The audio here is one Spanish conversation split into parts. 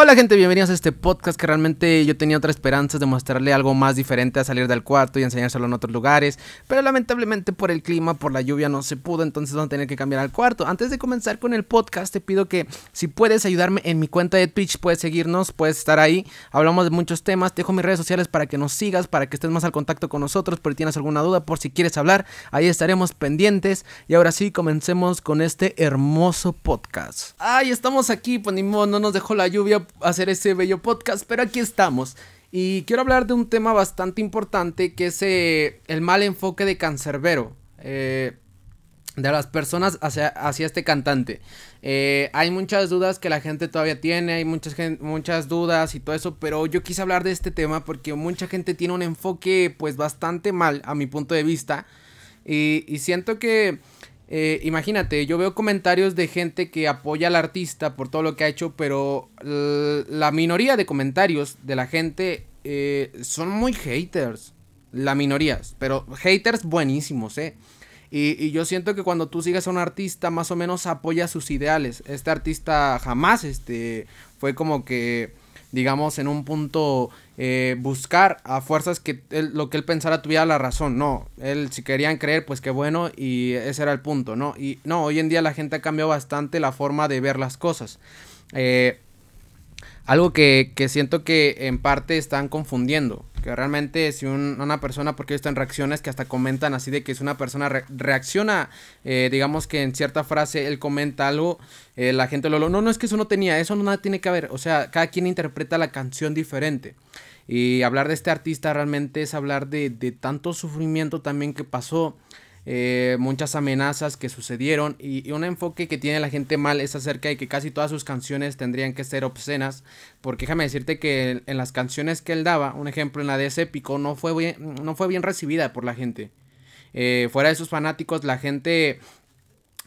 Hola gente, bienvenidos a este podcast que realmente yo tenía otra esperanza de mostrarle algo más diferente a salir del cuarto y enseñárselo en otros lugares, pero lamentablemente por el clima, por la lluvia no se pudo, entonces vamos a tener que cambiar al cuarto. Antes de comenzar con el podcast te pido que si puedes ayudarme en mi cuenta de Twitch, puedes seguirnos, puedes estar ahí, hablamos de muchos temas, te dejo mis redes sociales para que nos sigas, para que estés más al contacto con nosotros, por si tienes alguna duda, por si quieres hablar, ahí estaremos pendientes y ahora sí comencemos con este hermoso podcast. Ay, estamos aquí, pues ni modo, no nos dejó la lluvia hacer ese bello podcast, pero aquí estamos. Y quiero hablar de un tema bastante importante que es eh, el mal enfoque de Cancerbero. Eh, de las personas hacia, hacia este cantante. Eh, hay muchas dudas que la gente todavía tiene, hay muchas, muchas dudas y todo eso, pero yo quise hablar de este tema porque mucha gente tiene un enfoque pues bastante mal a mi punto de vista. y siento que eh, imagínate, yo veo comentarios de gente que apoya al artista por todo lo que ha hecho, pero la minoría de comentarios de la gente eh, son muy haters. La minoría, pero haters buenísimos, ¿eh? Y, yo siento que cuando tú sigas a un artista, más o menos apoya sus ideales. Este artista jamás este, fue como que digamos, en un punto eh, buscar a fuerzas que lo que él pensara tuviera la razón. No, él si querían creer, pues que bueno y ese era el punto, ¿no? Y no, hoy en día la gente ha cambiado bastante la forma de ver las cosas. Eh, algo que, que, siento que en parte están confundiendo. Que realmente si una persona, porque están reacciones que hasta comentan así de que si una persona reacciona, eh, digamos que en cierta frase él comenta algo, eh, la gente lo, lo, no, no es que eso no tenía, eso no nada tiene que ver, o sea, cada quien interpreta la canción diferente. Y hablar de este artista realmente es hablar de, de tanto sufrimiento también que pasó, eh, muchas amenazas que sucedieron y, un enfoque que tiene la gente mal es acerca de que casi todas sus canciones tendrían que ser obscenas, porque déjame decirte que en, las canciones que él daba, un ejemplo en la de ese épico, no fue bien, no fue bien recibida por la gente. Eh, fuera de sus fanáticos, la gente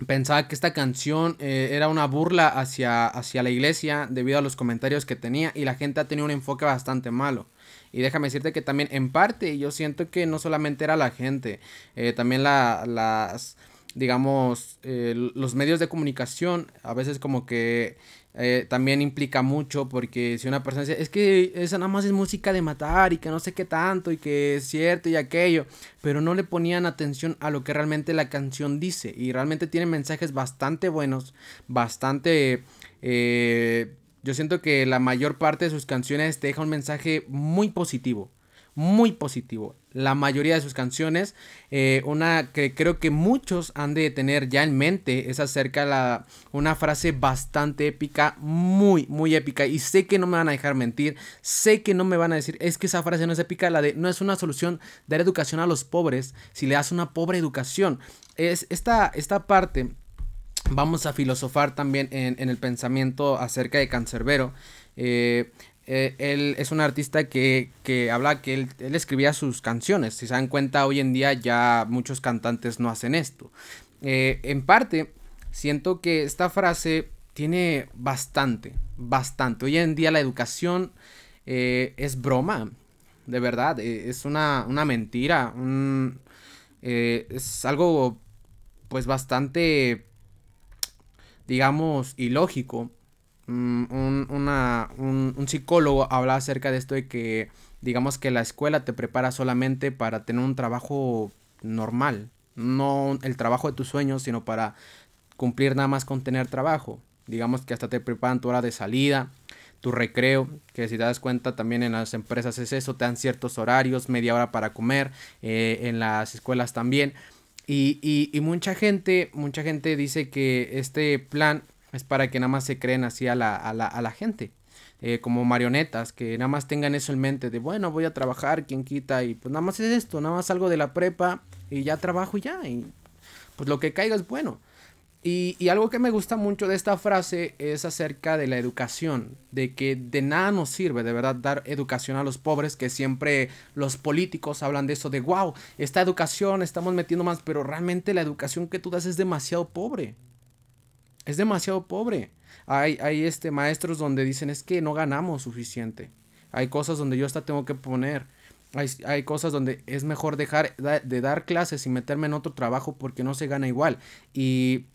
pensaba que esta canción eh, era una burla hacia, hacia la iglesia debido a los comentarios que tenía y la gente ha tenido un enfoque bastante malo. Y déjame decirte que también en parte yo siento que no solamente era la gente, eh, también las, digamos, eh, los medios de comunicación a veces como que... Eh, también implica mucho porque si una persona dice, es que esa nada más es música de matar y que no sé qué tanto y que es cierto y aquello, pero no le ponían atención a lo que realmente la canción dice y realmente tiene mensajes bastante buenos, bastante yo siento que la mayor parte de sus canciones te deja un mensaje muy positivo. Muy positivo. La mayoría de sus canciones, eh, una que creo que muchos han de tener ya en mente, es acerca de la, una frase bastante épica, muy, muy épica. Y sé que no me van a dejar mentir, sé que no me van a decir, es que esa frase no es épica, la de no es una solución dar educación a los pobres si le das una pobre educación. Es esta, esta parte vamos a filosofar también en, el pensamiento acerca de Cancerbero. Eh, eh, él es un artista que, habla que él, escribía sus canciones. Si se dan cuenta, hoy en día ya muchos cantantes no hacen esto. Eh, en parte, siento que esta frase tiene bastante, bastante. Hoy en día la educación es broma, de verdad. es una, mentira. es algo pues bastante digamos, ilógico. Mm, un, una, un, psicólogo hablaba acerca de esto de que, digamos que la escuela te prepara solamente para tener un trabajo normal, no el trabajo de tus sueños, sino para cumplir nada más con tener trabajo. Digamos que hasta te preparan tu hora de salida, tu recreo, que si te das cuenta también en las empresas es eso, te dan ciertos horarios, media hora para comer, eh, en las escuelas también. Y, y, mucha gente, mucha gente dice que este plan es para que nada más se creen así a la, a la, a la gente. Eh, como marionetas, que nada más tengan eso en mente de, bueno, voy a trabajar, quien quita, y pues nada más es esto, nada más salgo de la prepa y ya trabajo y ya, y pues lo que caiga es bueno. Y, y, algo que me gusta mucho de esta frase es acerca de la educación, de que de nada nos sirve de verdad dar educación a los pobres, que siempre los políticos hablan de eso, de wow, esta educación estamos metiendo más, pero realmente la educación que tú das es demasiado pobre. Es demasiado pobre. Hay, hay este, maestros donde dicen es que no ganamos suficiente. Hay cosas donde yo hasta tengo que poner. Hay, hay, cosas donde es mejor dejar de dar clases y meterme en otro trabajo porque no se gana igual. Y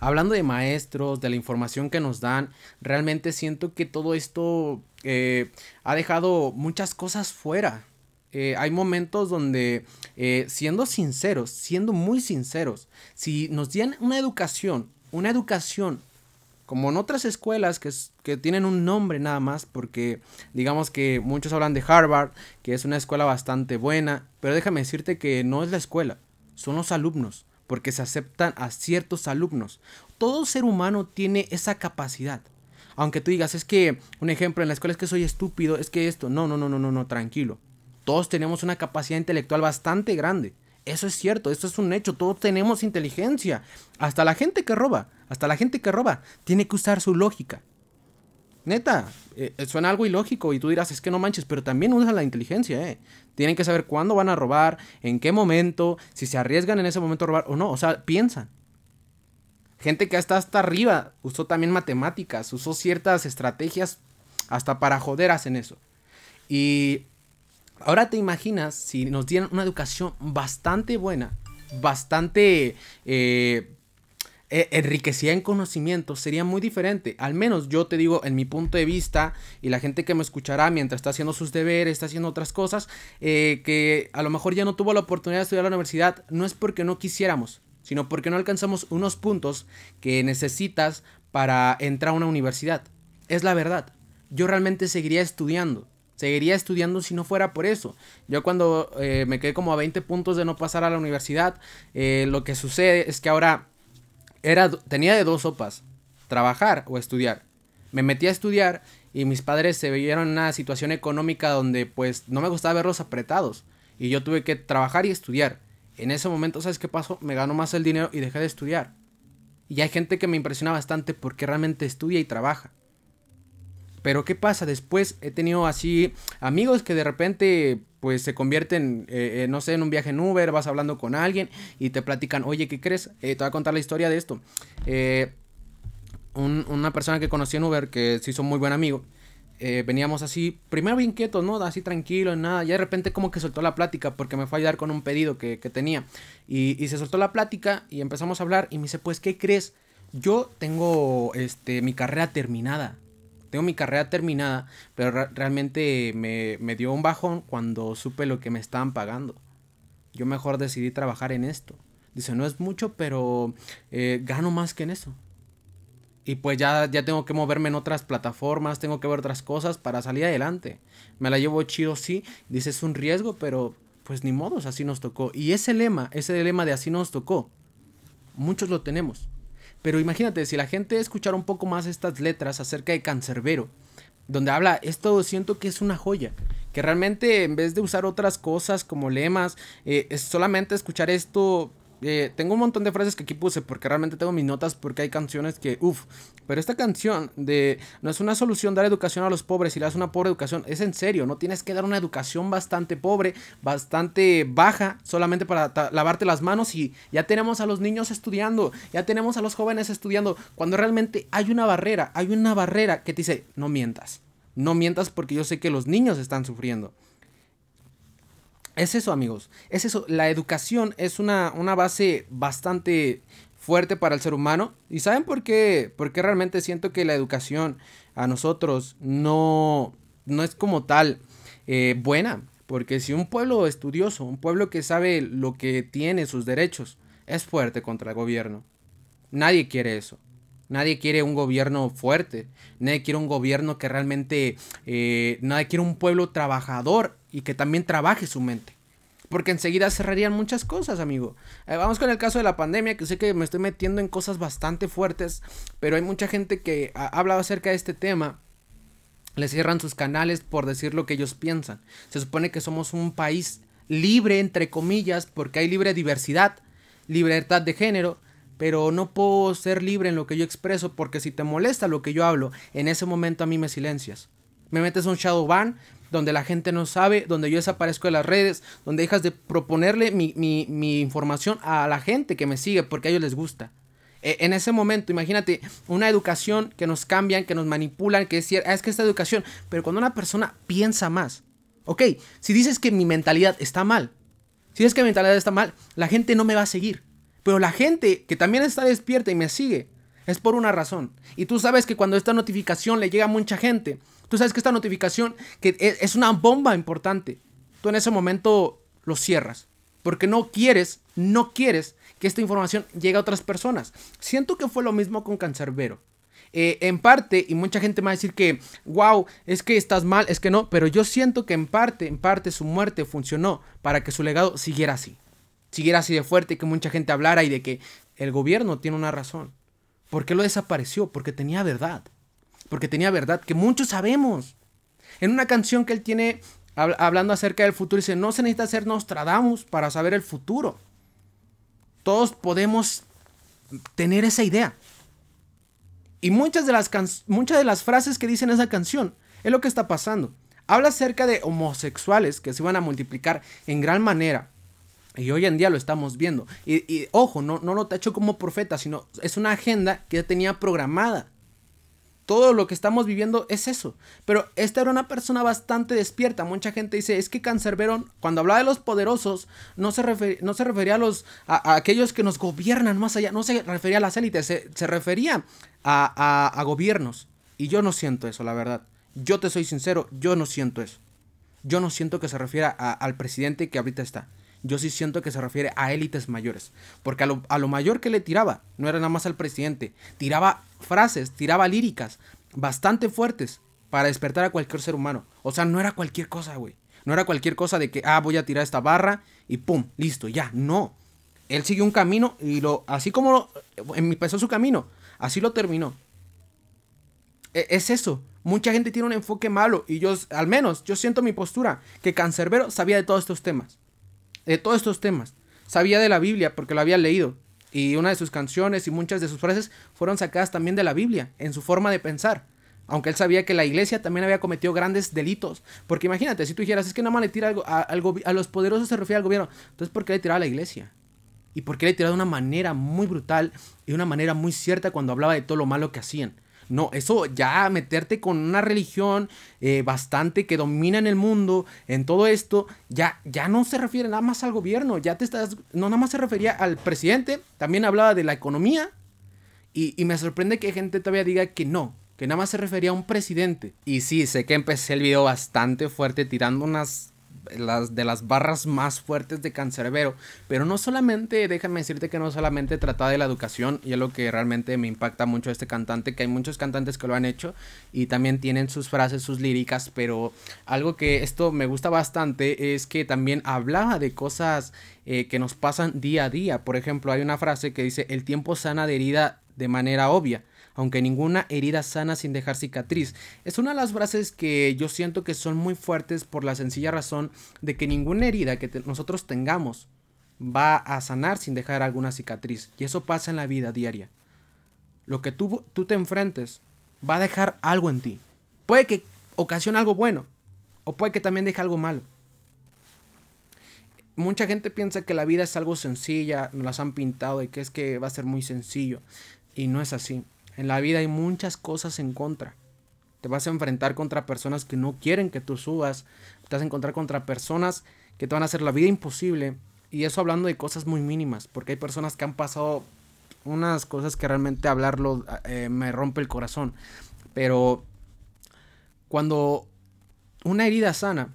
Hablando de maestros, de la información que nos dan, realmente siento que todo esto eh, ha dejado muchas cosas fuera. Eh, hay momentos donde, eh, siendo sinceros, siendo muy sinceros, si nos dieran una educación, una educación como en otras escuelas que, que, tienen un nombre nada más, porque digamos que muchos hablan de Harvard, que es una escuela bastante buena, pero déjame decirte que no es la escuela, son los alumnos porque se aceptan a ciertos alumnos. Todo ser humano tiene esa capacidad. Aunque tú digas, es que un ejemplo en la escuela es que soy estúpido, es que esto, no, no, no, no, no, no, tranquilo. Todos tenemos una capacidad intelectual bastante grande. Eso es cierto, eso es un hecho, todos tenemos inteligencia. Hasta la gente que roba, hasta la gente que roba, tiene que usar su lógica. Neta, eh, eh, suena algo ilógico y tú dirás, es que no manches, pero también usan la inteligencia, ¿eh? Tienen que saber cuándo van a robar, en qué momento, si se arriesgan en ese momento a robar o no, o sea, piensan. Gente que hasta hasta arriba usó también matemáticas, usó ciertas estrategias hasta para joderas en eso. Y ahora te imaginas si nos dieran una educación bastante buena, bastante eh, enriquecía enriquecida en conocimiento sería muy diferente. Al menos yo te digo, en mi punto de vista, y la gente que me escuchará mientras está haciendo sus deberes, está haciendo otras cosas, eh, que a lo mejor ya no tuvo la oportunidad de estudiar a la universidad, no es porque no quisiéramos, sino porque no alcanzamos unos puntos que necesitas para entrar a una universidad. Es la verdad. Yo realmente seguiría estudiando. Seguiría estudiando si no fuera por eso. Yo cuando eh, me quedé como a 20 puntos de no pasar a la universidad, eh, lo que sucede es que ahora era, tenía de dos sopas, trabajar o estudiar. Me metí a estudiar y mis padres se vieron en una situación económica donde pues no me gustaba verlos apretados y yo tuve que trabajar y estudiar. En ese momento, ¿sabes qué pasó? Me ganó más el dinero y dejé de estudiar. Y hay gente que me impresiona bastante porque realmente estudia y trabaja. Pero ¿qué pasa? Después he tenido así amigos que de repente pues se convierte en, eh, eh, no sé, en un viaje en Uber, vas hablando con alguien y te platican, oye, ¿qué crees? Eh, te voy a contar la historia de esto. una persona que conocí en Uber, que se hizo muy buen amigo, veníamos así, primero bien quietos, ¿no? Así tranquilo, nada. Y de repente como que soltó la plática porque me fue a ayudar con un pedido que, tenía. Y, y se soltó la plática y empezamos a hablar y me dice, pues, ¿qué crees? Yo tengo este, mi carrera terminada tengo mi carrera terminada, pero realmente me, dio un bajón cuando supe lo que me estaban pagando. Yo mejor decidí trabajar en esto. Dice, no es mucho, pero eh, gano más que en eso. Y pues ya, ya tengo que moverme en otras plataformas, tengo que ver otras cosas para salir adelante. Me la llevo chido, sí. Dice, es un riesgo, pero pues ni modos, así nos tocó. Y ese lema, ese lema de así nos tocó, muchos lo tenemos. Pero imagínate, si la gente escuchara un poco más estas letras acerca de Cancerbero, donde habla, esto siento que es una joya, que realmente en vez de usar otras cosas como lemas, eh, es solamente escuchar esto eh, tengo un montón de frases que aquí puse porque realmente tengo mis notas porque hay canciones que, uff, pero esta canción de no es una solución dar educación a los pobres y si le das una pobre educación, es en serio, no tienes que dar una educación bastante pobre, bastante baja, solamente para lavarte las manos y ya tenemos a los niños estudiando, ya tenemos a los jóvenes estudiando, cuando realmente hay una barrera, hay una barrera que te dice, no mientas, no mientas porque yo sé que los niños están sufriendo. Es eso, amigos. Es eso. La educación es una, base bastante fuerte para el ser humano. ¿Y saben por qué? Porque realmente siento que la educación a nosotros no, no es como tal eh, buena. Porque si un pueblo estudioso, un pueblo que sabe lo que tiene, sus derechos, es fuerte contra el gobierno. Nadie quiere eso. Nadie quiere un gobierno fuerte. Nadie quiere un gobierno que realmente... Eh, nadie quiere un pueblo trabajador y que también trabaje su mente. Porque enseguida cerrarían muchas cosas, amigo. Eh, vamos con el caso de la pandemia, que sé que me estoy metiendo en cosas bastante fuertes, pero hay mucha gente que ha hablado acerca de este tema. Le cierran sus canales por decir lo que ellos piensan. Se supone que somos un país libre, entre comillas, porque hay libre diversidad, libertad de género, pero no puedo ser libre en lo que yo expreso porque si te molesta lo que yo hablo, en ese momento a mí me silencias me metes a un shadow ban donde la gente no sabe, donde yo desaparezco de las redes, donde dejas de proponerle mi, información a la gente que me sigue porque a ellos les gusta. E, en ese momento, imagínate una educación que nos cambian, que nos manipulan, que es, ah, es que esta educación, pero cuando una persona piensa más, ok, si dices que mi mentalidad está mal, si dices que mi mentalidad está mal, la gente no me va a seguir, pero la gente que también está despierta y me sigue, es por una razón. Y tú sabes que cuando esta notificación le llega a mucha gente, Tú sabes que esta notificación que e, es una bomba importante. Tú en ese momento lo cierras. Porque no quieres, no quieres que esta información llegue a otras personas. Siento que fue lo mismo con Cancerbero. Eh, en parte, y mucha gente me va a decir que, wow, es que estás mal, es que no, pero yo siento que en parte, en parte su muerte funcionó para que su legado siguiera así, siguiera así de fuerte, y que mucha gente hablara y de que el gobierno tiene una razón. ¿Por qué lo desapareció? Porque tenía verdad porque tenía verdad que muchos sabemos. En una canción que él tiene hablando acerca del futuro, dice, no se necesita ser Nostradamus para saber el futuro. Todos podemos tener esa idea. Y muchas de las, muchas de las frases que dicen esa canción es lo que está pasando. Habla acerca de homosexuales que se van a multiplicar en gran manera. Y hoy en día lo estamos viendo. Y, ojo, no, no lo hecho como profeta, sino es una agenda que ya tenía programada todo lo que estamos viviendo es eso. Pero esta era una persona bastante despierta. Mucha gente dice, es que Verón, cuando hablaba de los poderosos, no se, no se refería a, los, a, aquellos que nos gobiernan más allá, no se refería a las élites, se, refería a, a, gobiernos. Y yo no siento eso, la verdad. Yo te soy sincero, yo no siento eso. Yo no siento que se refiera a, al presidente que ahorita está yo sí siento que se refiere a élites mayores. Porque a lo, mayor que le tiraba, no era nada más al presidente, tiraba frases, tiraba líricas bastante fuertes para despertar a cualquier ser humano. O sea, no era cualquier cosa, güey. No era cualquier cosa de que, ah, voy a tirar esta barra y pum, listo, ya. No. Él siguió un camino y lo, así como empezó su camino, así lo terminó. E, es eso. Mucha gente tiene un enfoque malo y yo, al menos, yo siento mi postura, que Cancerbero sabía de todos estos temas de todos estos temas. Sabía de la Biblia porque lo había leído. Y una de sus canciones y muchas de sus frases fueron sacadas también de la Biblia, en su forma de pensar. Aunque él sabía que la iglesia también había cometido grandes delitos. Porque imagínate, si tú dijeras, es que nada más le tira algo, a, algo, a los poderosos se refiere al gobierno. Entonces, ¿por qué le tiraba a la iglesia? Y por qué le tiraba de una manera muy brutal y de una manera muy cierta cuando hablaba de todo lo malo que hacían. No, eso ya meterte con una religión eh, bastante que domina en el mundo, en todo esto, ya, ya no se refiere nada más al gobierno, ya te estás, no nada más se refería al presidente, también hablaba de la economía y, y me sorprende que gente todavía diga que no, que nada más se refería a un presidente. Y sí, sé que empecé el video bastante fuerte tirando unas las, de las barras más fuertes de Cancerbero. Pero no solamente, déjame decirte que no solamente trata de la educación, y es lo que realmente me impacta mucho este cantante, que hay muchos cantantes que lo han hecho y también tienen sus frases, sus líricas, pero algo que esto me gusta bastante es que también hablaba de cosas eh, que nos pasan día a día. Por ejemplo, hay una frase que dice, el tiempo sana de herida de manera obvia aunque ninguna herida sana sin dejar cicatriz. Es una de las frases que yo siento que son muy fuertes por la sencilla razón de que ninguna herida que nosotros tengamos va a sanar sin dejar alguna cicatriz. Y eso pasa en la vida diaria. Lo que tú, tú te enfrentes va a dejar algo en ti. Puede que ocasione algo bueno o puede que también deje algo malo mucha gente piensa que la vida es algo sencilla, nos las han pintado y que es que va a ser muy sencillo y no es así. En la vida hay muchas cosas en contra. Te vas a enfrentar contra personas que no quieren que tú subas. Te vas a encontrar contra personas que te van a hacer la vida imposible. Y eso hablando de cosas muy mínimas, porque hay personas que han pasado unas cosas que realmente hablarlo eh, me rompe el corazón. Pero cuando una herida sana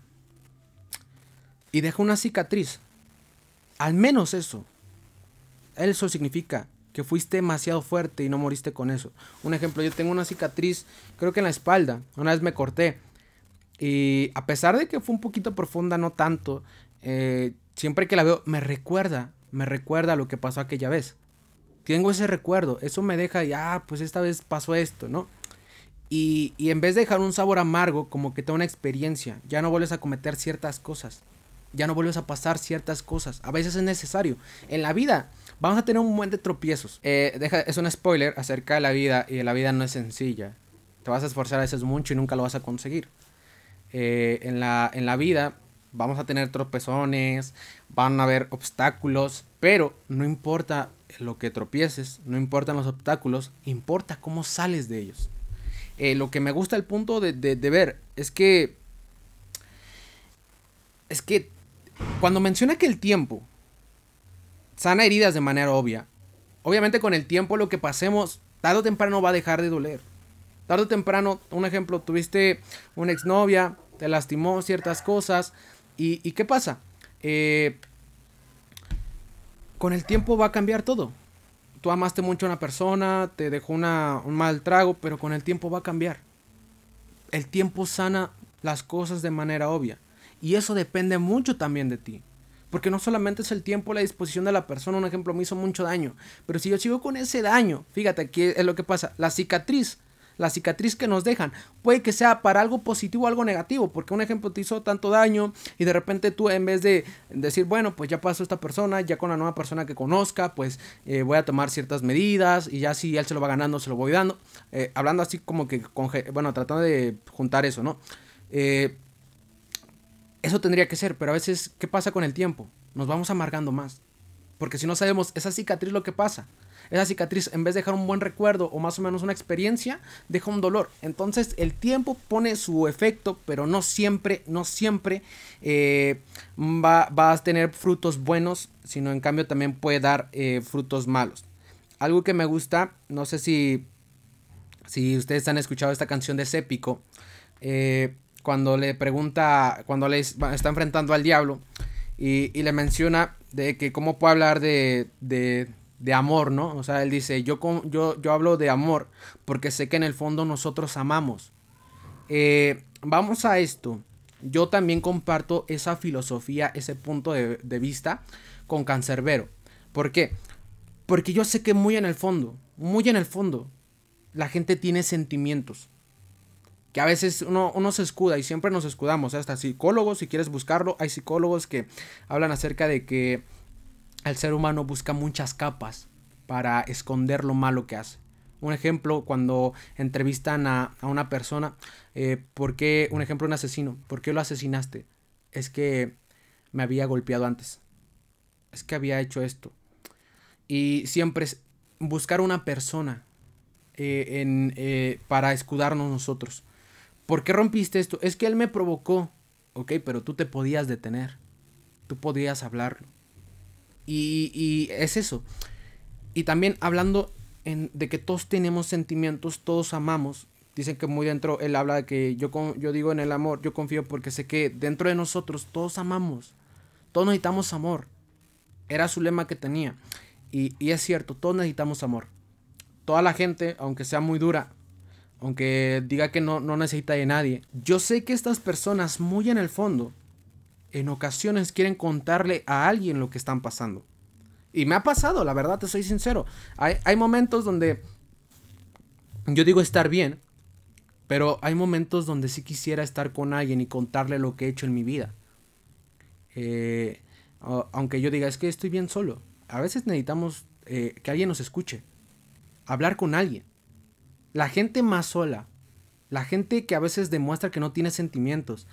y deja una cicatriz, al menos eso, eso significa que fuiste demasiado fuerte y no moriste con eso. Un ejemplo, yo tengo una cicatriz, creo que en la espalda, una vez me corté. Y a pesar de que fue un poquito profunda, no tanto, eh, siempre que la veo me recuerda, me recuerda lo que pasó aquella vez. Tengo ese recuerdo, eso me deja, ya, ah, pues esta vez pasó esto, ¿no? Y, y, en vez de dejar un sabor amargo, como que te da una experiencia, ya no vuelves a cometer ciertas cosas, ya no vuelves a pasar ciertas cosas, a veces es necesario. En la vida Vamos a tener un buen de tropiezos. Eh, es un spoiler acerca de la vida y la vida no es sencilla. Te vas a esforzar a veces mucho y nunca lo vas a conseguir. Eh, en, la, en la vida vamos a tener tropezones, van a haber obstáculos, pero no importa lo que tropieces, no importan los obstáculos, importa cómo sales de ellos. Eh, lo que me gusta el punto de, de, ver es que... Es que cuando menciona que el tiempo sana heridas de manera obvia. Obviamente con el tiempo lo que pasemos, tarde o temprano va a dejar de doler. Tarde o temprano, un ejemplo, tuviste una exnovia, te lastimó ciertas cosas. ¿Y, qué pasa? Eh, con el tiempo va a cambiar todo. Tú amaste mucho a una persona, te dejó un mal trago, pero con el tiempo va a cambiar. El tiempo sana las cosas de manera obvia. Y eso depende mucho también de ti. Porque no solamente es el tiempo, la disposición de la persona, un ejemplo me hizo mucho daño, pero si yo sigo con ese daño, fíjate, aquí es lo que pasa, la cicatriz, la cicatriz que nos dejan, puede que sea para algo positivo o algo negativo, porque un ejemplo te hizo tanto daño y de repente tú en vez de decir, bueno, pues ya pasó esta persona, ya con la nueva persona que conozca, pues eh, voy a tomar ciertas medidas y ya si él se lo va ganando, se lo voy dando, eh, hablando así como que, bueno, tratando de juntar eso, ¿no? Eh, eso tendría que ser, pero a veces, ¿qué pasa con el tiempo? Nos vamos amargando más. Porque si no sabemos esa cicatriz lo que pasa, esa cicatriz en vez de dejar un buen recuerdo o más o menos una experiencia, deja un dolor. Entonces el tiempo pone su efecto, pero no siempre, no siempre eh, vas a tener frutos buenos, sino en cambio también puede dar eh, frutos malos. Algo que me gusta, no sé si, si ustedes han escuchado esta canción de Sépico, eh, cuando le pregunta, cuando le está enfrentando al diablo y, le menciona de que cómo puede hablar de, amor, ¿no? O sea, él dice, yo, yo, yo hablo de amor porque sé que en el fondo nosotros amamos. Eh, vamos a esto. Yo también comparto esa filosofía, ese punto de, de vista con Cancerbero. ¿Por qué? Porque yo sé que muy en el fondo, muy en el fondo, la gente tiene sentimientos que a veces uno, se escuda y siempre nos escudamos, ¿eh? hasta psicólogos, si quieres buscarlo, hay psicólogos que hablan acerca de que el ser humano busca muchas capas para esconder lo malo que hace. Un ejemplo, cuando entrevistan a, una persona, eh, porque Un ejemplo, un asesino, ¿por qué lo asesinaste? Es que me había golpeado antes, es que había hecho esto. Y siempre es buscar una persona eh, para escudarnos nosotros ¿Por qué rompiste esto? Es que él me provocó. Ok, pero tú te podías detener. Tú podías hablar, Y, y es eso. Y también hablando de que todos tenemos sentimientos, todos amamos. Dicen que muy dentro, él habla de que yo, yo digo en el amor, yo confío porque sé que dentro de nosotros todos amamos. Todos necesitamos amor. Era su lema que tenía. Y, y es cierto, todos necesitamos amor. Toda la gente, aunque sea muy dura, aunque diga que no, no necesita de nadie, yo sé que estas personas muy en el fondo, en ocasiones quieren contarle a alguien lo que están pasando. Y me ha pasado, la verdad, te soy sincero. Hay, momentos donde yo digo estar bien, pero hay momentos donde sí quisiera estar con alguien y contarle lo que he hecho en mi vida. Eh, aunque yo diga, es que estoy bien solo. A veces necesitamos eh, que alguien nos escuche. Hablar con alguien. La gente más sola, la gente que a veces demuestra que no tiene sentimientos,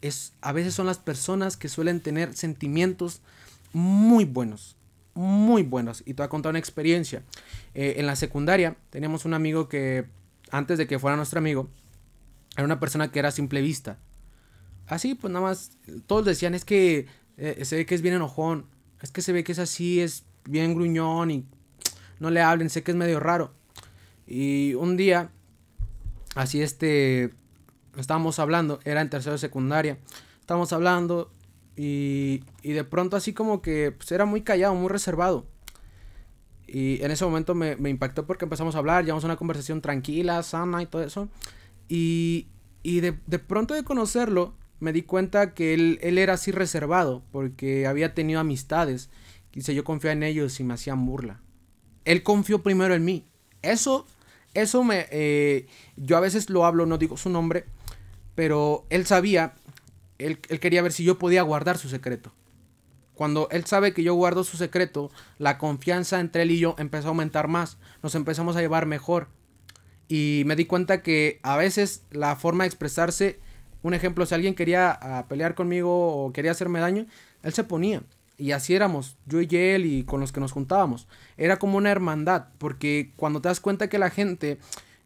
es, a veces son las personas que suelen tener sentimientos muy buenos, muy buenos. Y te voy a contar una experiencia. Eh, en la secundaria teníamos un amigo que, antes de que fuera nuestro amigo, era una persona que era simple vista. Así, pues nada más, todos decían, es que eh, se ve que es bien enojón, es que se ve que es así, es bien gruñón y no le hablen, sé que es medio raro. Y un día, así este, estábamos hablando, era en tercero de secundaria, estábamos hablando y, y de pronto así como que pues, era muy callado, muy reservado. Y en ese momento me, impactó porque empezamos a hablar, llevamos una conversación tranquila, sana y todo eso. Y, y de, pronto de conocerlo, me di cuenta que él, era así reservado, porque había tenido amistades. Quise yo confía en ellos y me hacían burla. Él confió primero en mí. Eso, eso me... Eh, yo a veces lo hablo, no digo su nombre, pero él sabía, él, quería ver si yo podía guardar su secreto. Cuando él sabe que yo guardo su secreto, la confianza entre él y yo empezó a aumentar más, nos empezamos a llevar mejor. Y me di cuenta que a veces la forma de expresarse, un ejemplo, si alguien quería ah, pelear conmigo o quería hacerme daño, él se ponía. Y así éramos, yo y él y con los que nos juntábamos. Era como una hermandad, porque cuando te das cuenta que la gente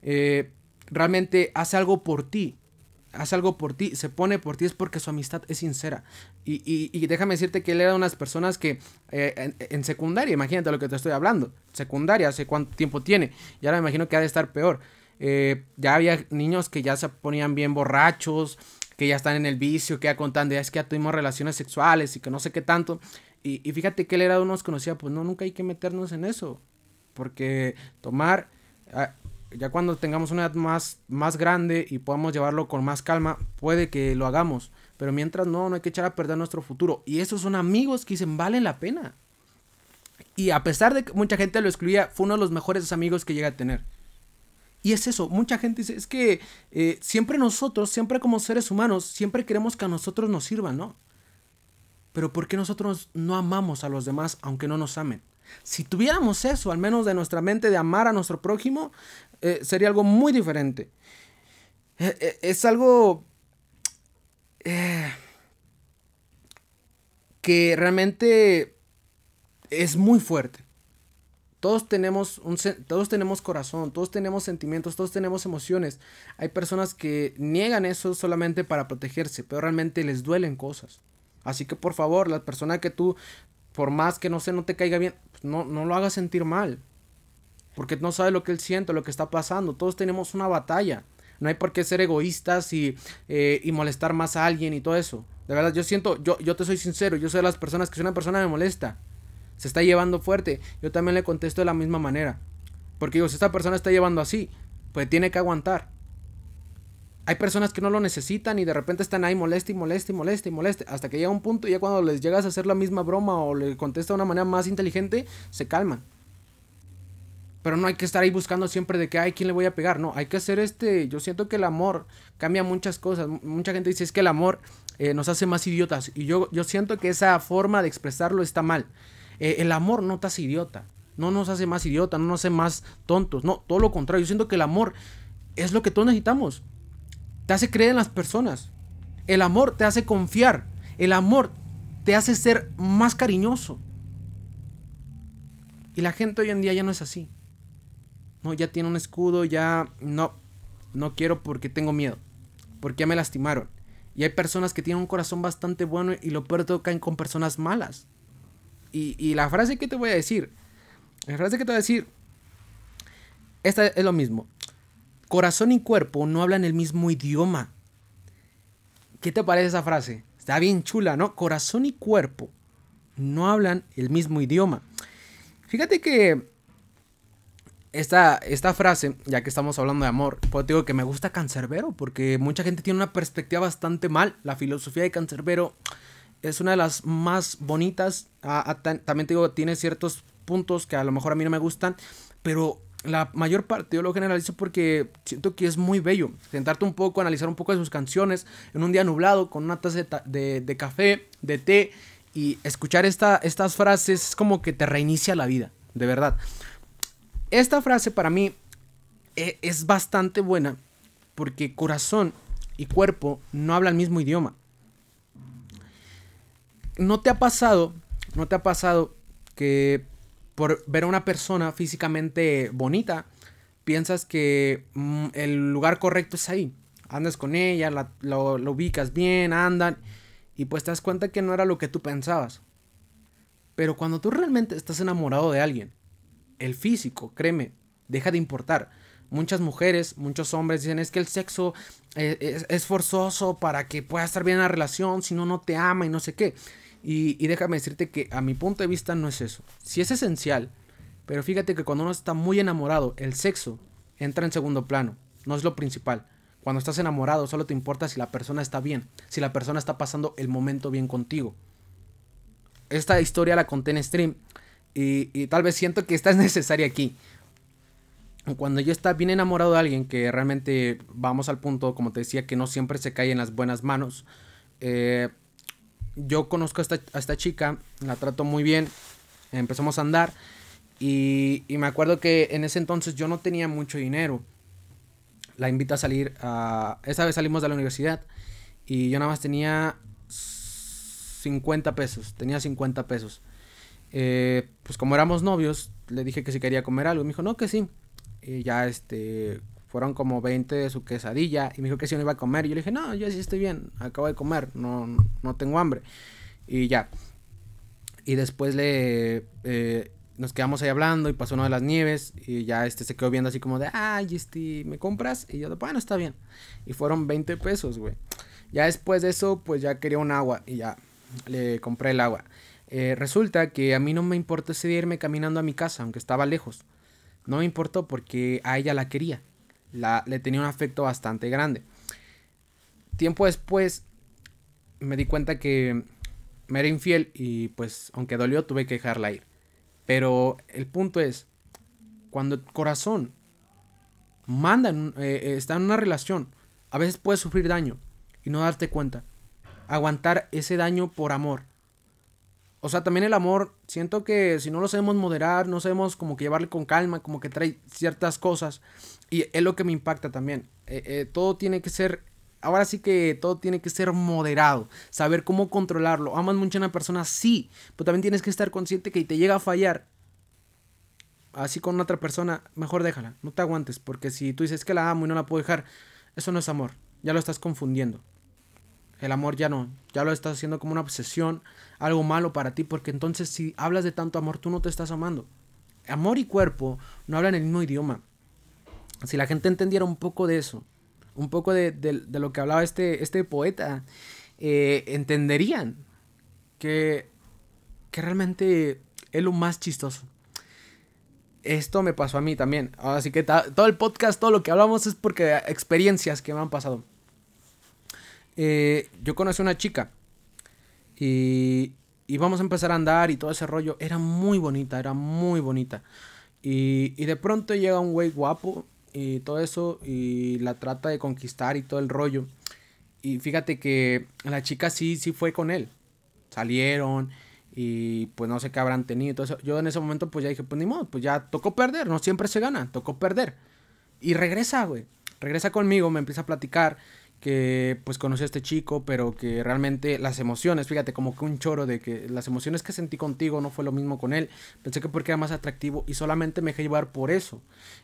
eh, realmente hace algo por ti, hace algo por ti, se pone por ti, es porque su amistad es sincera. Y, déjame decirte que él era de unas personas que eh, en, secundaria, imagínate lo que te estoy hablando, secundaria, hace cuánto tiempo tiene, y ahora me imagino que ha de estar peor. Eh, ya había niños que ya se ponían bien borrachos, que ya están en el vicio, que ya contando, ya es que ya tuvimos relaciones sexuales y que no sé qué tanto. Y, fíjate que él era uno nos conocía, pues no, nunca hay que meternos en eso. Porque tomar, ah, ya cuando tengamos una edad más, más grande y podamos llevarlo con más calma, puede que lo hagamos. Pero mientras no, no hay que echar a perder nuestro futuro. Y esos son amigos que dicen, valen la pena. Y a pesar de que mucha gente lo excluía, fue uno de los mejores amigos que llega a tener. Y es eso, mucha gente dice, es que eh, siempre nosotros, siempre como seres humanos, siempre queremos que a nosotros nos sirvan, ¿no? Pero ¿por qué nosotros no amamos a los demás aunque no nos amen? Si tuviéramos eso, al menos de nuestra mente, de amar a nuestro prójimo, eh, sería algo muy diferente. Eh, es algo que realmente es muy fuerte. Todos tenemos, un, todos tenemos corazón, todos tenemos sentimientos, todos tenemos emociones. Hay personas que niegan eso solamente para protegerse, pero realmente les duelen cosas. Así que por favor, la persona que tú, por más que no sé, no te caiga bien, pues no, lo hagas sentir mal. Porque no sabe lo que él siente, lo que está pasando. Todos tenemos una batalla. No hay por qué ser egoístas y, eh, y molestar más a alguien y todo eso. De verdad, yo siento, yo, yo te soy sincero, yo soy de las personas que si una persona me molesta, se está llevando fuerte, yo también le contesto de la misma manera. Porque digo, si esta persona está llevando así, pues tiene que aguantar. Hay personas que no lo necesitan y de repente están ahí molesta y molesta y molesta y molesta, Hasta que llega un punto y ya cuando les llegas a hacer la misma broma o le contesta de una manera más inteligente, se calman. Pero no hay que estar ahí buscando siempre de que, ay, ¿quién le voy a pegar? No, hay que hacer este... Yo siento que el amor cambia muchas cosas. Mucha gente dice, es que el amor eh, nos hace más idiotas. Y yo, yo siento que esa forma de expresarlo está mal. Eh, el amor no te hace idiota, no nos hace más idiota, no nos hace más tontos, no, todo lo contrario, yo siento que el amor es lo que todos necesitamos, te hace creer en las personas, el amor te hace confiar, el amor te hace ser más cariñoso. Y la gente hoy en día ya no es así. No, ya tiene un escudo, ya no, no quiero porque tengo miedo, porque ya me lastimaron. Y hay personas que tienen un corazón bastante bueno y lo peor caen con personas malas y, la frase que te voy a decir, la frase que te voy a decir, esta es lo mismo. Corazón y cuerpo no hablan el mismo idioma. ¿Qué te parece esa frase? Está bien chula, ¿no? Corazón y cuerpo no hablan el mismo idioma. Fíjate que esta, esta frase, ya que estamos hablando de amor, pues digo que me gusta Cancerbero, porque mucha gente tiene una perspectiva bastante mal. La filosofía de Cancerbero es una de las más bonitas. A, ah, ah, también digo, tiene ciertos puntos que a lo mejor a mí no me gustan, pero la mayor parte yo lo generalizo porque siento que es muy bello. Sentarte un poco, analizar un poco de sus canciones en un día nublado con una taza de, café, de té y escuchar esta, estas frases es como que te reinicia la vida, de verdad. Esta frase para mí e, es bastante buena porque corazón y cuerpo no hablan el mismo idioma. ¿No te ha pasado, no te ha pasado que por ver a una persona físicamente bonita, piensas que mm, el lugar correcto es ahí? Andas con ella, la, lo, ubicas bien, andan y pues te das cuenta que no era lo que tú pensabas. Pero cuando tú realmente estás enamorado de alguien, el físico, créeme, deja de importar. Muchas mujeres, muchos hombres dicen es que el sexo eh, es, forzoso para que pueda estar bien en la relación, si no, no te ama y no sé qué. Y, déjame decirte que a mi punto de vista no es eso. si es esencial, pero fíjate que cuando uno está muy enamorado, el sexo entra en segundo plano, no es lo principal. Cuando estás enamorado solo te importa si la persona está bien, si la persona está pasando el momento bien contigo. Esta historia la conté en stream y, y tal vez siento que esta es necesaria aquí cuando yo está bien enamorado de alguien, que realmente vamos al punto, como te decía, que no siempre se cae en las buenas manos, eh, yo conozco a esta, chica, la trato muy bien, empezamos a andar y, y, me acuerdo que en ese entonces yo no tenía mucho dinero. La invito a salir a... Esa vez salimos de la universidad y yo nada más tenía 50 pesos, tenía 50 pesos. Eh, pues como éramos novios, le dije que si quería comer algo, me dijo, no, que sí. Y ya este, fueron como 20 de su quesadilla y me dijo que si no iba a comer. Y yo le dije, no, yo sí estoy bien, acabo de comer, no, no tengo hambre. Y ya. Y después le... Eh, nos quedamos ahí hablando y pasó una de las nieves y ya este se quedó viendo así como de, ay, este, ¿me compras? Y yo, bueno, está bien. Y fueron 20 pesos, güey. Ya después de eso, pues ya quería un agua y ya le compré el agua. Eh, resulta que a mí no me importó seguirme caminando a mi casa, aunque estaba lejos. No me importó porque a ella la quería le tenía un afecto bastante grande. Tiempo después me di cuenta que me era infiel y pues aunque dolió tuve que dejarla ir. Pero el punto es, cuando el corazón manda, eh, eh, está en una relación, a veces puedes sufrir daño y no darte cuenta. Aguantar ese daño por amor o sea, también el amor, siento que si no lo sabemos moderar, no sabemos como que llevarle con calma, como que trae ciertas cosas. Y es lo que me impacta también. Eh, eh, todo tiene que ser, ahora sí que todo tiene que ser moderado, saber cómo controlarlo. Amas mucho a una persona, sí, pero también tienes que estar consciente que te llega a fallar. Así con otra persona, mejor déjala, no te aguantes, porque si tú dices que la amo y no la puedo dejar, eso no es amor, ya lo estás confundiendo. El amor ya no, ya lo estás haciendo como una obsesión, algo malo para ti, porque entonces si hablas de tanto amor, tú no te estás amando. Amor y cuerpo no hablan el mismo idioma. Si la gente entendiera un poco de eso, un poco de, lo que hablaba este, este poeta, eh, entenderían que, que realmente es lo más chistoso esto me pasó a mí también. Así que todo el podcast, todo lo que hablamos es porque experiencias que me han pasado. Eh, yo conocí una chica y, íbamos vamos a empezar a andar y todo ese rollo. Era muy bonita, era muy bonita. Y, de pronto llega un güey guapo y todo eso y la trata de conquistar y todo el rollo. Y fíjate que la chica sí, sí fue con él. Salieron y pues no sé qué habrán tenido. yo en ese momento pues ya dije, pues ni modo, pues ya tocó perder, no siempre se gana, tocó perder. Y regresa, güey. Regresa conmigo, me empieza a platicar que pues conocí a este chico, pero que realmente las emociones, fíjate, como que un choro de que las emociones que sentí contigo no fue lo mismo con él, pensé que porque era más atractivo y solamente me dejé llevar por eso.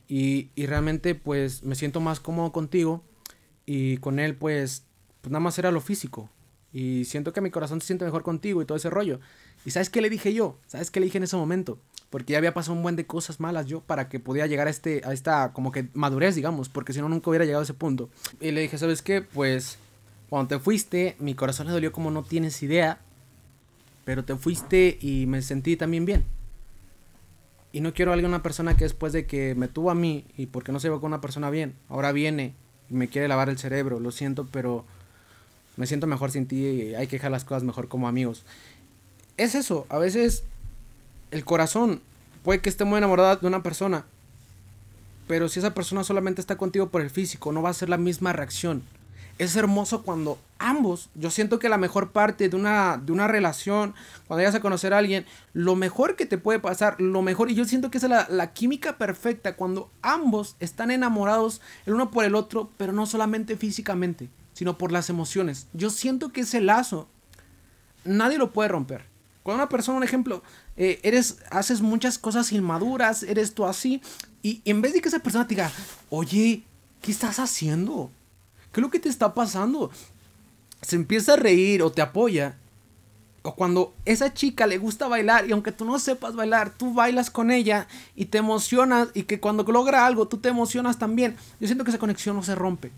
Y, y realmente pues me siento más cómodo contigo y con él pues, pues nada más era lo físico. Y siento que mi corazón se siente mejor contigo y todo ese rollo. ¿Y sabes qué le dije yo? ¿Sabes qué le dije en ese momento? Porque ya había pasado un buen de cosas malas yo para que podía llegar a, este, a esta como que madurez, digamos, porque si no nunca hubiera llegado a ese punto. Y le dije, ¿sabes qué? Pues cuando te fuiste, mi corazón le dolió como no tienes idea, pero te fuiste y me sentí también bien. Y no quiero a alguna persona que después de que me tuvo a mí y porque no se va con una persona bien, ahora viene y me quiere lavar el cerebro. Lo siento, pero me siento mejor sin ti y hay que dejar las cosas mejor como amigos es eso, a veces el corazón puede que esté muy enamorado de una persona, pero si esa persona solamente está contigo por el físico, no va a ser la misma reacción. Es hermoso cuando ambos, yo siento que la mejor parte de una, de una relación, cuando vayas a conocer a alguien, lo mejor que te puede pasar, lo mejor, y yo siento que es la química perfecta, cuando ambos están enamorados el uno por el otro, pero no solamente físicamente, sino por las emociones. Yo siento que ese lazo nadie lo puede romper. Cuando una persona, un ejemplo, eh, eres, haces muchas cosas inmaduras, eres tú así, y, en vez de que esa persona te diga, oye, ¿qué estás haciendo? ¿Qué es lo que te está pasando? Se empieza a reír o te apoya. O cuando esa chica le gusta bailar y aunque tú no sepas bailar, tú bailas con ella y te emocionas y que cuando logra algo tú te emocionas también. Yo siento que esa conexión no se rompe.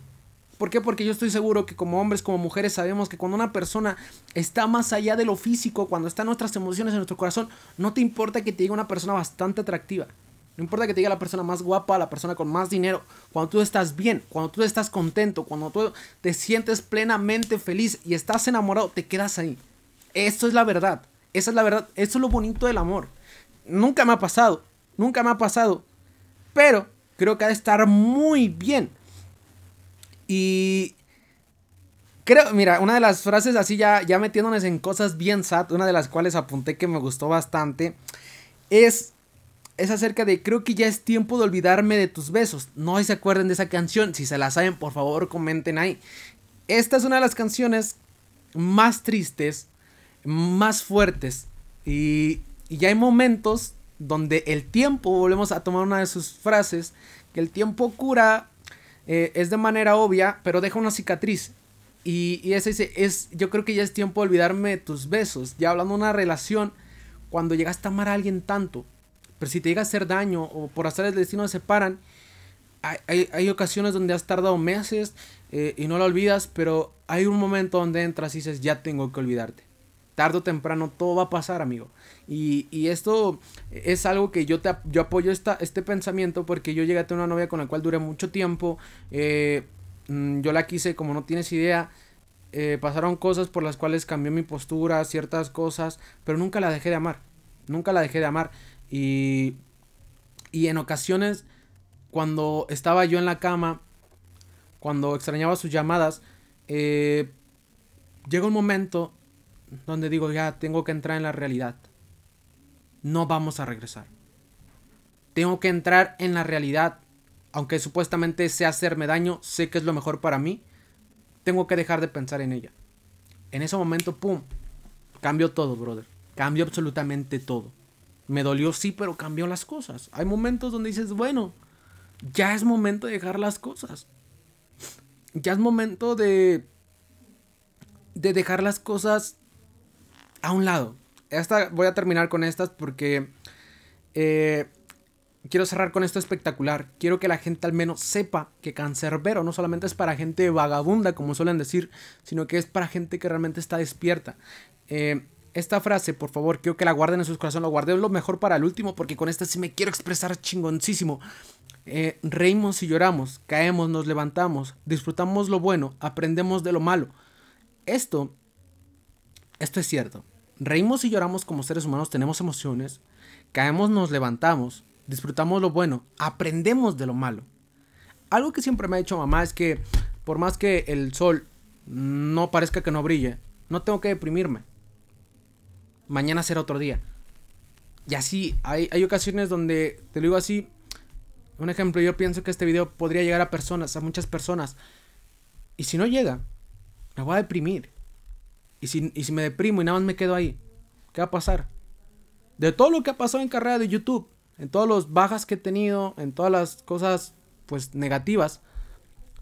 ¿Por qué? Porque yo estoy seguro que como hombres, como mujeres, sabemos que cuando una persona está más allá de lo físico, cuando están nuestras emociones en nuestro corazón, no te importa que te diga una persona bastante atractiva. No importa que te diga la persona más guapa, la persona con más dinero. Cuando tú estás bien, cuando tú estás contento, cuando tú te sientes plenamente feliz y estás enamorado, te quedas ahí. Eso es la verdad. Esa es la verdad. eso es lo bonito del amor. Nunca me ha pasado. Nunca me ha pasado. Pero creo que ha de estar muy bien y creo, mira, una de las frases así ya, ya metiéndonos en cosas bien sad, una de las cuales apunté que me gustó bastante, es, es acerca de creo que ya es tiempo de olvidarme de tus besos. No se acuerden de esa canción, si se la saben, por favor comenten ahí. Esta es una de las canciones más tristes, más fuertes. Y, y ya hay momentos donde el tiempo, volvemos a tomar una de sus frases, que el tiempo cura eh, es de manera obvia, pero deja una cicatriz. Y, y ese, es, yo creo que ya es tiempo de olvidarme de tus besos. Ya hablando de una relación, cuando llegaste a amar a alguien tanto, pero si te llega a hacer daño o por hacer el destino se separan, hay, ocasiones donde has tardado meses eh, y no lo olvidas, pero hay un momento donde entras y dices, ya tengo que olvidarte tarde o temprano todo va a pasar, amigo. Y, y esto es algo que yo, te, yo apoyo esta, este pensamiento porque yo llegué a tener una novia con la cual duré mucho tiempo. Eh, mm, yo la quise como no tienes idea. Eh, pasaron cosas por las cuales cambió mi postura, ciertas cosas, pero nunca la dejé de amar. Nunca la dejé de amar. Y, y en ocasiones, cuando estaba yo en la cama, cuando extrañaba sus llamadas, eh, llega un momento donde digo, ya tengo que entrar en la realidad. No vamos a regresar. Tengo que entrar en la realidad. Aunque supuestamente sea hacerme daño, sé que es lo mejor para mí. Tengo que dejar de pensar en ella. En ese momento, ¡pum! Cambió todo, brother. cambio absolutamente todo. Me dolió, sí, pero cambió las cosas. Hay momentos donde dices, bueno, ya es momento de dejar las cosas. Ya es momento de de dejar las cosas a un lado. Esta, voy a terminar con estas porque eh, quiero cerrar con esto espectacular. Quiero que la gente al menos sepa que Cancerbero no solamente es para gente vagabunda, como suelen decir, sino que es para gente que realmente está despierta. Eh, esta frase, por favor, quiero que la guarden en sus corazones. Lo guardé lo mejor para el último, porque con esta sí me quiero expresar chingoncísimo. Eh, reímos y lloramos, caemos, nos levantamos, disfrutamos lo bueno, aprendemos de lo malo. Esto, esto es cierto. Reímos y lloramos como seres humanos, tenemos emociones, caemos, nos levantamos, disfrutamos lo bueno, aprendemos de lo malo. Algo que siempre me ha dicho mamá es que por más que el sol no parezca que no brille, no tengo que deprimirme. Mañana será otro día. Y así, hay, hay ocasiones donde, te lo digo así, un ejemplo, yo pienso que este video podría llegar a personas, a muchas personas. Y si no llega, me voy a deprimir. ¿Y si, me deprimo y nada más me quedo ahí? ¿Qué va a pasar? De todo lo que ha pasado en carrera de YouTube, en todas las bajas que he tenido, en todas las cosas pues negativas,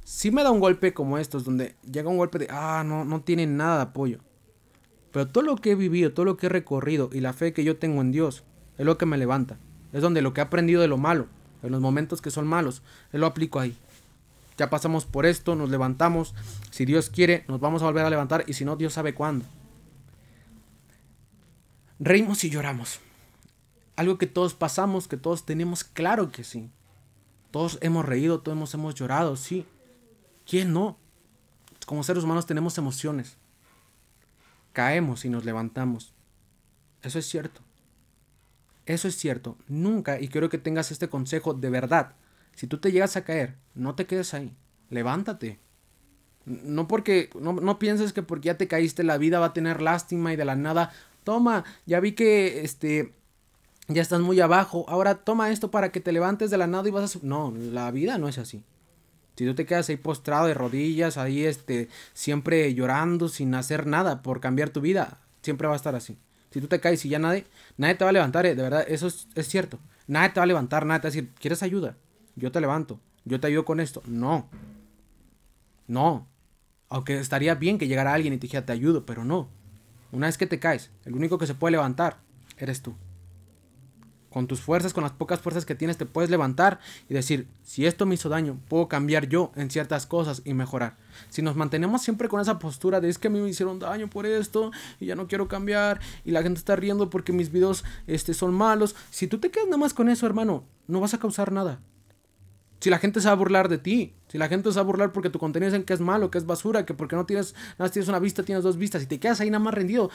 sí me da un golpe como estos, donde llega un golpe de, ah, no, no tiene nada de apoyo. Pero todo lo que he vivido, todo lo que he recorrido y la fe que yo tengo en Dios es lo que me levanta. Es donde lo que he aprendido de lo malo, en los momentos que son malos, lo aplico ahí ya pasamos por esto, nos levantamos, si Dios quiere, nos vamos a volver a levantar y si no, Dios sabe cuándo. Reímos y lloramos. Algo que todos pasamos, que todos tenemos claro que sí. Todos hemos reído, todos hemos llorado, sí. ¿Quién no? Como seres humanos tenemos emociones. Caemos y nos levantamos. Eso es cierto. Eso es cierto. Nunca, y quiero que tengas este consejo de verdad, si tú te llegas a caer, no te quedes ahí. Levántate. No porque, no, pienses que porque ya te caíste la vida va a tener lástima y de la nada, toma, ya vi que este, ya estás muy abajo, ahora toma esto para que te levantes de la nada y vas a... no, la vida no es así. Si tú te quedas ahí postrado de rodillas, ahí este, siempre llorando sin hacer nada por cambiar tu vida, siempre va a estar así. Si tú te caes y ya nadie, nadie te va a levantar, eh, de verdad, eso es, es cierto. Nadie te va a levantar, nadie te va a decir, ¿quieres ayuda? yo te levanto, yo te ayudo con esto. No. No. Aunque estaría bien que llegara alguien y te dijera te ayudo, pero no. Una vez que te caes, el único que se puede levantar eres tú. Con tus fuerzas, con las pocas fuerzas que tienes, te puedes levantar y decir, si esto me hizo daño, puedo cambiar yo en ciertas cosas y mejorar. Si nos mantenemos siempre con esa postura de es que a mí me hicieron daño por esto y ya no quiero cambiar y la gente está riendo porque mis videos este, son malos, si tú te quedas nada más con eso, hermano, no vas a causar nada. Si la gente se va a burlar de ti, si la gente se va a burlar porque tu contenido dicen que es malo, que es basura, que porque no tienes, nada tienes una vista, tienes dos vistas, y te quedas ahí nada más rendido,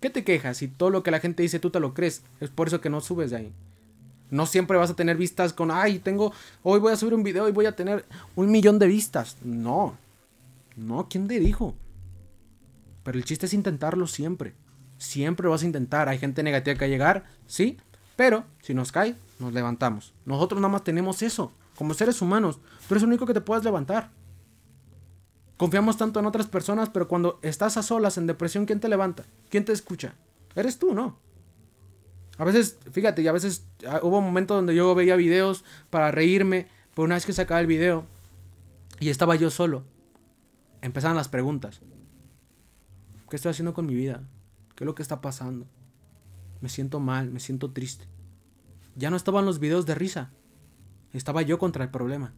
¿qué te quejas si todo lo que la gente dice tú te lo crees? Es por eso que no subes de ahí. No siempre vas a tener vistas con, ay, tengo, hoy voy a subir un video y voy a tener un millón de vistas. No, no, ¿quién te dijo? Pero el chiste es intentarlo siempre. Siempre vas a intentar. Hay gente negativa que va a llegar, sí, pero si nos cae, nos levantamos. Nosotros nada más tenemos eso, como seres humanos. Tú eres el único que te puedes levantar. Confiamos tanto en otras personas, pero cuando estás a solas en depresión, ¿quién te levanta? ¿Quién te escucha? Eres tú, ¿no? A veces, fíjate, y a veces ah, hubo momentos donde yo veía videos para reírme, pero una vez que sacaba el video y estaba yo solo, empezaban las preguntas. ¿Qué estoy haciendo con mi vida? ¿Qué es lo que está pasando? Me siento mal, me siento triste ya no estaban los videos de risa. Estaba yo contra el problema.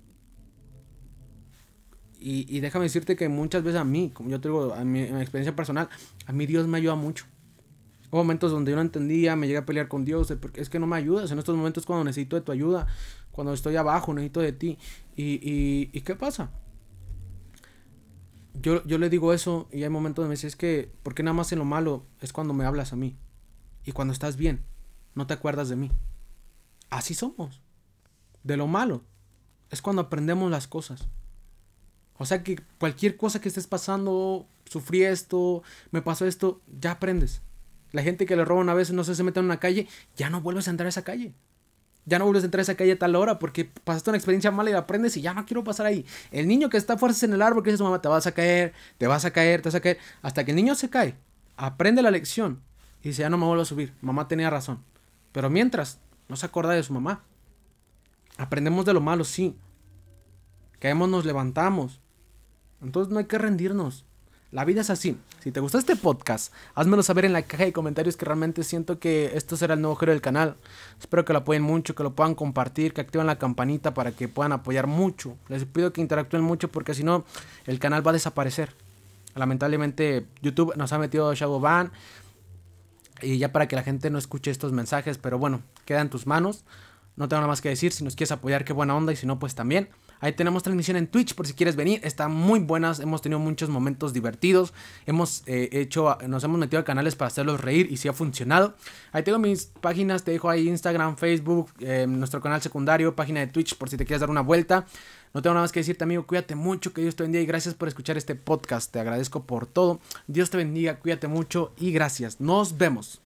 Y, déjame decirte que muchas veces a mí, como yo tengo, digo, mi, experiencia personal, a mí Dios me ayuda mucho. Hubo momentos donde yo no entendía, me llegué a pelear con Dios, es que no me ayudas. En estos momentos cuando necesito de tu ayuda, cuando estoy abajo, necesito de ti. ¿Y, y, qué pasa? Yo, yo, le digo eso y hay momentos donde me dice, es que, ¿por qué nada más en lo malo es cuando me hablas a mí? Y cuando estás bien, no te acuerdas de mí. Así somos. De lo malo. Es cuando aprendemos las cosas. O sea que cualquier cosa que estés pasando, sufrí esto, me pasó esto, ya aprendes. La gente que le roban a veces, no sé, se mete en una calle, ya no vuelves a entrar a esa calle. Ya no vuelves a entrar a esa calle a tal hora porque pasaste una experiencia mala y aprendes y ya no quiero pasar ahí. El niño que está fuerzas en el árbol, que dice mamá, te vas a caer, te vas a caer, te vas a caer. Hasta que el niño se cae, aprende la lección y dice, ya no me vuelvo a subir. Mamá tenía razón. Pero mientras, no se acuerda de su mamá. Aprendemos de lo malo, sí. Caemos, nos levantamos. Entonces no hay que rendirnos. La vida es así. Si te gustó este podcast, házmelo saber en la caja de comentarios que realmente siento que esto será el nuevo giro del canal. Espero que lo apoyen mucho, que lo puedan compartir, que activen la campanita para que puedan apoyar mucho. Les pido que interactúen mucho porque si no, el canal va a desaparecer. Lamentablemente YouTube nos ha metido Shaboban. Y ya para que la gente no escuche estos mensajes, pero bueno, queda en tus manos. No tengo nada más que decir. Si nos quieres apoyar, qué buena onda. Y si no, pues también. Ahí tenemos transmisión en Twitch por si quieres venir. Está muy buenas. Hemos tenido muchos momentos divertidos. Hemos eh, hecho, nos hemos metido a canales para hacerlos reír y sí ha funcionado. Ahí tengo mis páginas. Te dejo ahí Instagram, Facebook, eh, nuestro canal secundario, página de Twitch por si te quieres dar una vuelta. No tengo nada más que decirte, amigo. Cuídate mucho, que Dios te bendiga y gracias por escuchar este podcast. Te agradezco por todo. Dios te bendiga, cuídate mucho y gracias. Nos vemos.